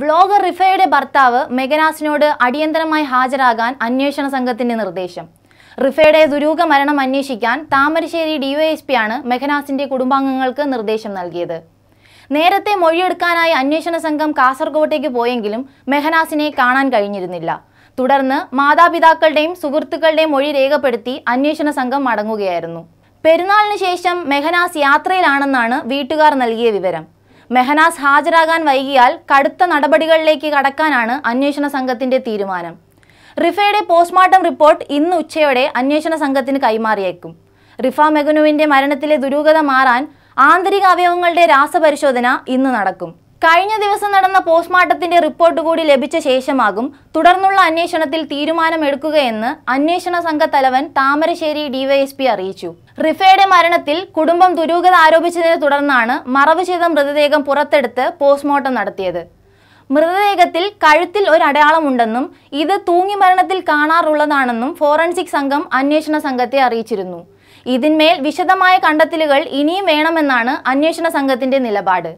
vlogger റിഫയുടെ ഭർത്താവ് മെഗനാസിനോട് അടിയന്തരമായി ഹാജരാകാൻ അന്വേഷണ സംഘത്തിന്റെ നിർദ്ദേശം റിഫയുടെ ദുരൂഹ മരണം അന്വേഷിക്കാൻ താമരശ്ശേരി ഡിവൈഎസ്പിയാണ് മെഗനാസിന്റെ കുടുംബാംഗങ്ങൾക്ക് നിർദ്ദേശം നൽകിയത് നേരത്തെ മൊഴിയെടുക്കാനായി അന്വേഷണ സംഘം കാസർഗോട്ടേക്ക് പോയെങ്കിലും മെഹനാസിനെ കാണാൻ കഴിഞ്ഞിരുന്നില്ല തുടർന്ന് മാതാപിതാക്കളുടെയും സുഹൃത്തുക്കളുടെയും മൊഴി രേഖപ്പെടുത്തി അന്വേഷണ സംഘം മടങ്ങുകയായിരുന്നു പെരുന്നാളിന് ശേഷം മെഹനാസ് യാത്രയിലാണെന്നാണ് വീട്ടുകാർ നൽകിയ വിവരം മെഹനാസ് ഹാജരാകാൻ വൈകിയാൽ കടുത്ത നടപടികളിലേക്ക് കടക്കാനാണ് അന്വേഷണ സംഘത്തിന്റെ തീരുമാനം റിഫയുടെ പോസ്റ്റ്മോർട്ടം റിപ്പോർട്ട് ഇന്ന് ഉച്ചയോടെ അന്വേഷണ സംഘത്തിന് കൈമാറിയേക്കും റിഫ മെഗുനുവിന്റെ മരണത്തിലെ ദുരൂഹത മാറാൻ ആന്തരിക അവയവങ്ങളുടെ രാസപരിശോധന ഇന്ന് നടക്കും കഴിഞ്ഞ ദിവസം നടന്ന പോസ്റ്റ്മോർട്ടത്തിന്റെ റിപ്പോർട്ട് കൂടി ലഭിച്ച ശേഷമാകും തുടർന്നുള്ള അന്വേഷണത്തിൽ തീരുമാനമെടുക്കുകയെന്ന് അന്വേഷണ സംഘ തലവൻ താമരശ്ശേരി ഡിവൈഎസ്പി അറിയിച്ചു റിഫയുടെ മരണത്തിൽ കുടുംബം ദുരൂഹത ആരോപിച്ചതിനെ തുടർന്നാണ് മറവ് ചെയ്ത മൃതദേഹം പുറത്തെടുത്ത് പോസ്റ്റ്മോർട്ടം നടത്തിയത് മൃതദേഹത്തിൽ കഴുത്തിൽ ഒരു അടയാളമുണ്ടെന്നും ഇത് തൂങ്ങി മരണത്തിൽ കാണാറുള്ളതാണെന്നും ഫോറൻസിക് സംഘം അന്വേഷണ സംഘത്തെ അറിയിച്ചിരുന്നു ഇതിന്മേൽ വിശദമായ കണ്ടെത്തലുകൾ ഇനിയും വേണമെന്നാണ് അന്വേഷണ സംഘത്തിന്റെ നിലപാട്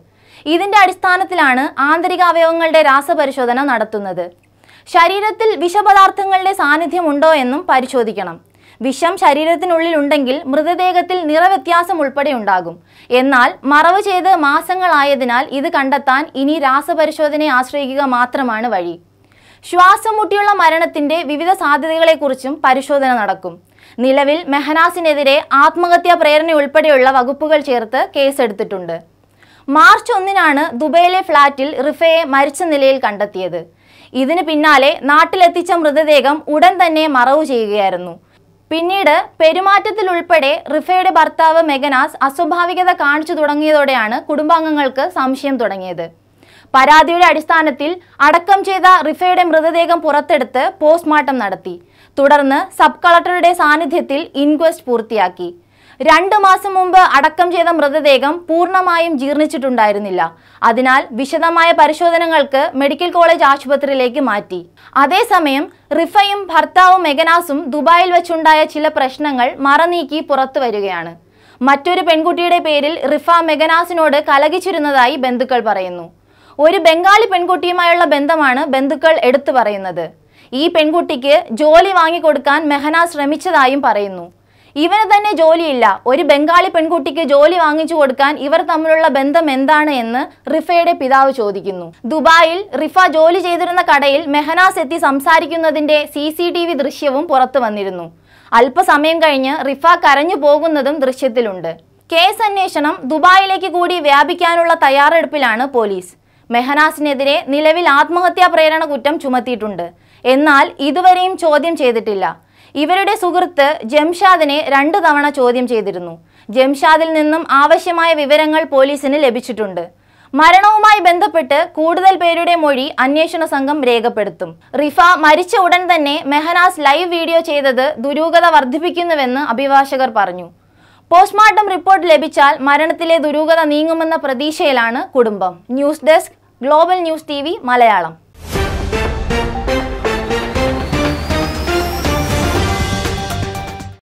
ഇതിന്റെ അടിസ്ഥാനത്തിലാണ് ആന്തരിക അവയവങ്ങളുടെ രാസപരിശോധന നടത്തുന്നത് ശരീരത്തിൽ വിഷപദാർത്ഥങ്ങളുടെ ഉണ്ടോ എന്നും പരിശോധിക്കണം വിഷം ശരീരത്തിനുള്ളിൽ ഉണ്ടെങ്കിൽ മൃതദേഹത്തിൽ നിറവ്യത്യാസം ഉൾപ്പെടെ ഉണ്ടാകും എന്നാൽ മറവ് ചെയ്ത് മാസങ്ങളായതിനാൽ ഇത് കണ്ടെത്താൻ ഇനി രാസപരിശോധനയെ ആശ്രയിക്കുക മാത്രമാണ് വഴി ശ്വാസം മുട്ടിയുള്ള മരണത്തിന്റെ വിവിധ സാധ്യതകളെക്കുറിച്ചും പരിശോധന നടക്കും നിലവിൽ മെഹനാസിനെതിരെ ആത്മഹത്യാ പ്രേരണ ഉൾപ്പെടെയുള്ള വകുപ്പുകൾ ചേർത്ത് കേസെടുത്തിട്ടുണ്ട് മാർച്ച് ഒന്നിനാണ് ദുബൈയിലെ ഫ്ളാറ്റിൽ റിഫയെ മരിച്ച നിലയിൽ കണ്ടെത്തിയത് ഇതിന് പിന്നാലെ നാട്ടിലെത്തിച്ച മൃതദേഹം ഉടൻ തന്നെ മറവു ചെയ്യുകയായിരുന്നു പിന്നീട് പെരുമാറ്റത്തിലുൾപ്പെടെ റിഫയുടെ ഭർത്താവ് മെഗനാസ് അസ്വാഭാവികത കാണിച്ചു തുടങ്ങിയതോടെയാണ് കുടുംബാംഗങ്ങൾക്ക് സംശയം തുടങ്ങിയത് പരാതിയുടെ അടിസ്ഥാനത്തിൽ അടക്കം ചെയ്ത റിഫയുടെ മൃതദേഹം പുറത്തെടുത്ത് പോസ്റ്റ്മോർട്ടം നടത്തി തുടർന്ന് സബ് കളക്ടറുടെ സാന്നിധ്യത്തിൽ ഇൻക്വസ്റ്റ് പൂർത്തിയാക്കി രണ്ടു മാസം മുമ്പ് അടക്കം ചെയ്ത മൃതദേഹം പൂർണ്ണമായും ജീർണിച്ചിട്ടുണ്ടായിരുന്നില്ല അതിനാൽ വിശദമായ പരിശോധനകൾക്ക് മെഡിക്കൽ കോളേജ് ആശുപത്രിയിലേക്ക് മാറ്റി അതേസമയം റിഫയും ഭർത്താവും മെഗനാസും ദുബായിൽ വെച്ചുണ്ടായ ചില പ്രശ്നങ്ങൾ മറനീക്കി പുറത്തു വരികയാണ് മറ്റൊരു പെൺകുട്ടിയുടെ പേരിൽ റിഫ മെഗനാസിനോട് കലകിച്ചിരുന്നതായി ബന്ധുക്കൾ പറയുന്നു ഒരു ബംഗാളി പെൺകുട്ടിയുമായുള്ള ബന്ധമാണ് ബന്ധുക്കൾ എടുത്തു പറയുന്നത് ഈ പെൺകുട്ടിക്ക് ജോലി വാങ്ങിക്കൊടുക്കാൻ മെഹന ശ്രമിച്ചതായും പറയുന്നു ഇവന് തന്നെ ജോലിയില്ല ഒരു ബംഗാളി പെൺകുട്ടിക്ക് ജോലി വാങ്ങിച്ചു കൊടുക്കാൻ ഇവർ തമ്മിലുള്ള ബന്ധം എന്താണ് എന്ന് റിഫയുടെ പിതാവ് ചോദിക്കുന്നു ദുബായിൽ റിഫ ജോലി ചെയ്തിരുന്ന കടയിൽ മെഹനാസ് എത്തി സംസാരിക്കുന്നതിന്റെ സി സി ടി വി ദൃശ്യവും പുറത്തു വന്നിരുന്നു അല്പസമയം കഴിഞ്ഞ് റിഫ കരഞ്ഞു പോകുന്നതും ദൃശ്യത്തിലുണ്ട് കേസ് അന്വേഷണം ദുബായിലേക്ക് കൂടി വ്യാപിക്കാനുള്ള തയ്യാറെടുപ്പിലാണ് പോലീസ് മെഹനാസിനെതിരെ നിലവിൽ ആത്മഹത്യാ പ്രേരണ കുറ്റം ചുമത്തിയിട്ടുണ്ട് എന്നാൽ ഇതുവരെയും ചോദ്യം ചെയ്തിട്ടില്ല ഇവരുടെ സുഹൃത്ത് ജംഷാദിനെ രണ്ടു തവണ ചോദ്യം ചെയ്തിരുന്നു ജംഷാദിൽ നിന്നും ആവശ്യമായ വിവരങ്ങൾ പോലീസിന് ലഭിച്ചിട്ടുണ്ട് മരണവുമായി ബന്ധപ്പെട്ട് കൂടുതൽ പേരുടെ മൊഴി അന്വേഷണ സംഘം രേഖപ്പെടുത്തും റിഫ മരിച്ച ഉടൻ തന്നെ മെഹനാസ് ലൈവ് വീഡിയോ ചെയ്തത് ദുരൂഹത വർദ്ധിപ്പിക്കുന്നുവെന്ന് അഭിഭാഷകർ പറഞ്ഞു പോസ്റ്റ്മോർട്ടം റിപ്പോർട്ട് ലഭിച്ചാൽ മരണത്തിലെ ദുരൂഹത നീങ്ങുമെന്ന പ്രതീക്ഷയിലാണ് കുടുംബം news desk global news T Malayalam